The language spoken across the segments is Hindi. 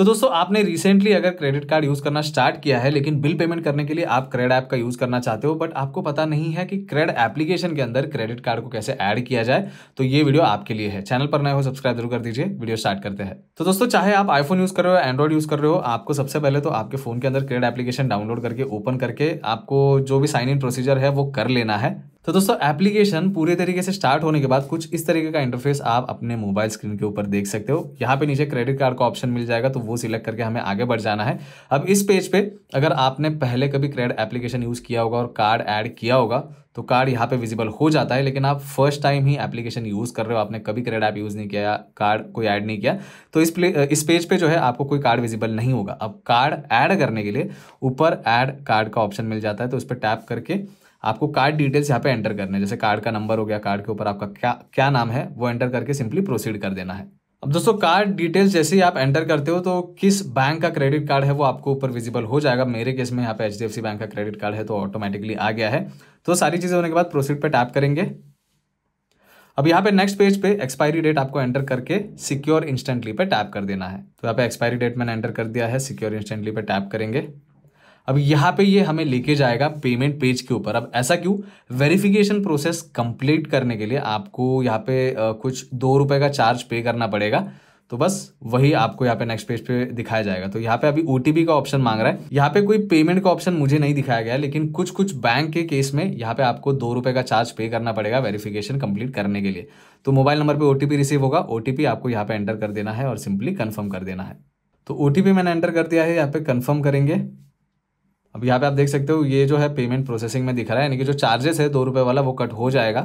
तो दोस्तों आपने रिसेंटली अगर क्रेडिट कार्ड यूज़ करना स्टार्ट किया है लेकिन बिल पेमेंट करने के लिए आप क्रेड ऐप का यूज़ करना चाहते हो बट आपको पता नहीं है कि क्रेड एप्लीकेशन के अंदर क्रेडिट कार्ड को कैसे ऐड किया जाए तो ये वीडियो आपके लिए है चैनल पर नए हो सब्सक्राइब जरूर कर दीजिए वीडियो स्टार्ट करते हैं तो दोस्तों चाहे आप आईफोन यूज़ कर रहे हो एंड्रॉइड यूज़ कर रहे हो आपको सबसे पहले तो आपके फ़ोन के अंदर क्रेड एप्लीकेशन डाउनलोड करके ओपन करके आपको जो भी साइन इन प्रोसीजर है वो कर लेना है तो दोस्तों एप्लीकेशन पूरे तरीके से स्टार्ट होने के बाद कुछ इस तरीके का इंटरफेस आप अपने मोबाइल स्क्रीन के ऊपर देख सकते हो यहाँ पे नीचे क्रेडिट कार्ड का ऑप्शन मिल जाएगा तो वो सिलेक्ट करके हमें आगे बढ़ जाना है अब इस पेज पे अगर आपने पहले कभी क्रेडिट एप्लीकेशन यूज़ किया होगा और कार्ड ऐड किया होगा तो कार्ड यहाँ पे विजिबल हो जाता है लेकिन आप फर्स्ट टाइम ही एप्लीकेशन यूज़ कर रहे हो आपने कभी क्रेड ऐप यूज़ नहीं किया कार्ड कोई ऐड नहीं किया तो इस प्ले इस पेज पे जो है आपको कोई कार्ड विजिबल नहीं होगा अब कार्ड ऐड करने के लिए ऊपर ऐड कार्ड का ऑप्शन मिल जाता है तो उस पर टैप करके आपको कार्ड डिटेल्स यहाँ पे एंटर करने हैं जैसे कार्ड का नंबर हो गया कार्ड के ऊपर आपका क्या क्या नाम है वो एंटर करके सिंपली प्रोसीड कर देना है अब दोस्तों कार्ड डिटेल्स जैसे ही आप एंटर करते हो तो किस बैंक का क्रेडिट कार्ड है वो आपको ऊपर विजिबल हो जाएगा मेरे केस में यहाँ पे एच बैंक का क्रेडिट कार्ड है तो ऑटोमेटिकली आ गया है तो सारी चीज़ें होने के बाद प्रोसीड पर टैप करेंगे अब यहाँ पे नेक्स्ट पेज पे एक्सपायरी डेट आपको एंटर करके सिक्योर इंस्टेंटली पे टैप कर देना है तो यहाँ पे एक्सपायरी डेट मैंने एंटर कर दिया है सिक्योर इंस्टेंटली पे टैप करेंगे अब यहाँ पे ये हमें लेके जाएगा पेमेंट पेज के ऊपर अब ऐसा क्यों वेरिफिकेशन प्रोसेस कंप्लीट करने के लिए आपको यहाँ पे कुछ दो रुपए का चार्ज पे करना पड़ेगा तो बस वही आपको यहाँ पे नेक्स्ट पेज पे दिखाया जाएगा तो यहाँ पे अभी ओ का ऑप्शन मांग रहा है यहाँ पे कोई पेमेंट का ऑप्शन मुझे नहीं दिखाया गया लेकिन कुछ कुछ बैंक के केस में यहाँ पे आपको दो रुपए का चार्ज पे करना पड़ेगा वेरिफिकेशन कंप्लीट करने के लिए तो मोबाइल नंबर पे ओटीपी रिसीव होगा ओटीपी आपको यहाँ पे एंटर कर देना है और सिंपली कन्फर्म कर देना है तो ओटीपी मैंने एंटर कर दिया है यहाँ पे कन्फर्म करेंगे अब यहाँ पे आप देख सकते हो ये जो है पेमेंट प्रोसेसिंग में दिख रहा है यानी कि जो चार्जेस है दो रुपये वाला वो कट हो जाएगा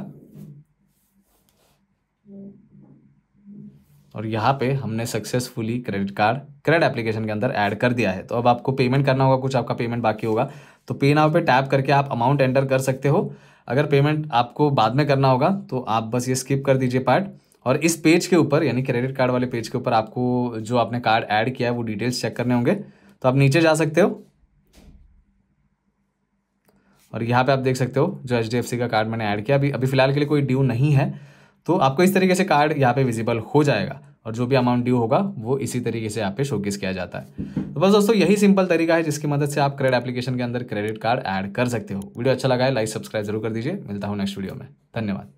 और यहाँ पे हमने successfully credit card credit application के अंदर ऐड कर दिया है तो अब आपको पेमेंट करना होगा कुछ आपका पेमेंट बाकी होगा तो पे नाव पे टैप करके आप अमाउंट एंटर कर सकते हो अगर पेमेंट आपको बाद में करना होगा तो आप बस ये स्किप कर दीजिए पार्ट और इस पेज के ऊपर यानी क्रेडिट कार्ड वाले पेज के ऊपर आपको जो आपने कार्ड ऐड किया है वो डिटेल्स चेक करने होंगे तो आप नीचे जा सकते हो और यहाँ पे आप देख सकते हो जो एच का कार्ड मैंने ऐड किया अभी अभी फिलहाल के लिए कोई ड्यू नहीं है तो आपको इस तरीके से कार्ड यहाँ पे विजिबल हो जाएगा और जो भी अमाउंट ड्यू होगा वो इसी तरीके से यहाँ पे शोकेस किया जाता है तो बस दोस्तों यही सिंपल तरीका है जिसकी मदद से आप क्रेडिट एप्लीकेशन के अंदर क्रेडिट कार्ड ऐड कर सकते हो वीडियो अच्छा लगा है लाइक सब्सक्राइब जरूर कर दीजिए मिलता हूँ नेक्स्ट वीडियो में धन्यवाद